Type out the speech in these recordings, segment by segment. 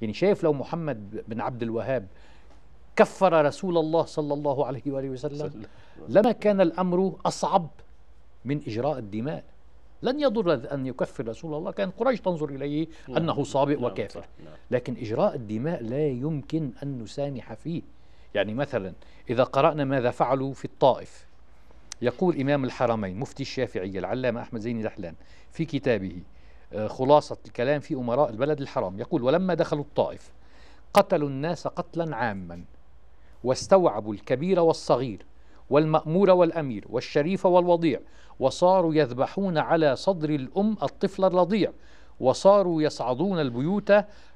يعني شايف لو محمد بن عبد الوهاب كفر رسول الله صلى الله عليه وآله وسلم لما كان الأمر أصعب من إجراء الدماء لن يضر أن يكفر رسول الله كان قريش تنظر إليه نعم. أنه صابئ نعم، وكافر نعم. لكن إجراء الدماء لا يمكن أن نسامح فيه يعني مثلا إذا قرأنا ماذا فعلوا في الطائف يقول إمام الحرمين مفتي الشافعية العلامة أحمد زين دحلان في كتابه آه، خلاصة الكلام في أمراء البلد الحرام يقول ولما دخلوا الطائف قتلوا الناس قتلا عاما واستوعبوا الكبير والصغير والمأمور والأمير والشريف والوضيع وصاروا يذبحون على صدر الأم الطفل الرضيع وصاروا يصعدون البيوت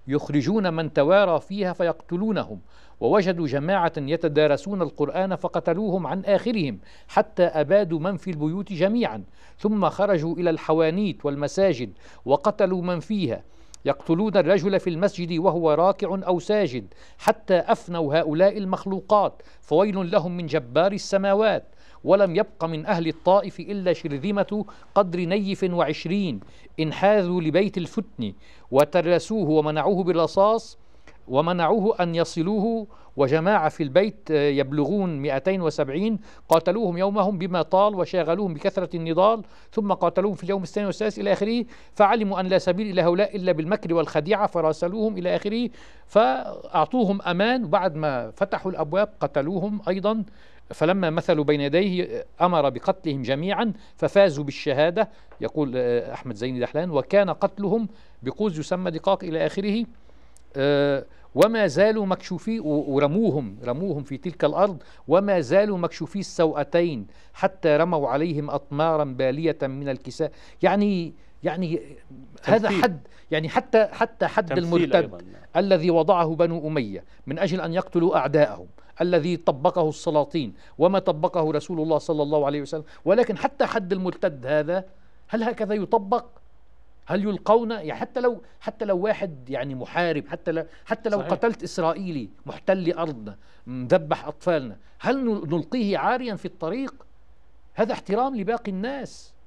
يخرجون من توارى فيها فيقتلونهم ووجدوا جماعة يتدارسون القرآن فقتلوهم عن آخرهم حتى أبادوا من في البيوت جميعا ثم خرجوا إلى الحوانيت والمساجد وقتلوا من فيها يقتلون الرجل في المسجد وهو راكع أو ساجد حتى أفنوا هؤلاء المخلوقات فويل لهم من جبار السماوات ولم يبق من أهل الطائف إلا شرذمة قدر نيف وعشرين انحازوا لبيت الفتن وترسوه ومنعوه بالرصاص ومنعوه أن يصلوه وجماعة في البيت آه، يبلغون 270 قاتلوهم يومهم بما طال وشاغلوهم بكثرة النضال ثم قاتلوهم في اليوم الثاني والثالث إلى آخره فعلموا أن لا سبيل إلى هؤلاء إلا بالمكر والخديعة فراسلوهم إلى آخره فأعطوهم أمان وبعد ما فتحوا الأبواب قتلوهم أيضا فلما مثلوا بين يديه آه، أمر بقتلهم جميعا ففازوا بالشهادة يقول آه، أحمد زين دحلان وكان قتلهم بقوز يسمى دقاق إلى آخره آه، وما زالوا مكشوفي ورموهم رموهم في تلك الأرض وما زالوا مكشوفي السوأتين حتى رموا عليهم أطمارا بالية من الكساء يعني يعني هذا حد يعني حتى حتى حد المرتد أيضاً. الذي وضعه بنو أمية من أجل أن يقتلوا أعداءهم الذي طبقه السلاطين وما طبقه رسول الله صلى الله عليه وسلم ولكن حتى حد المرتد هذا هل هكذا يطبق هل يلقون يعني حتى لو حتى لو واحد يعني محارب حتى لو حتى لو صحيح. قتلت اسرائيلي محتل ارضنا مذبح اطفالنا هل نلقيه عاريا في الطريق هذا احترام لباقي الناس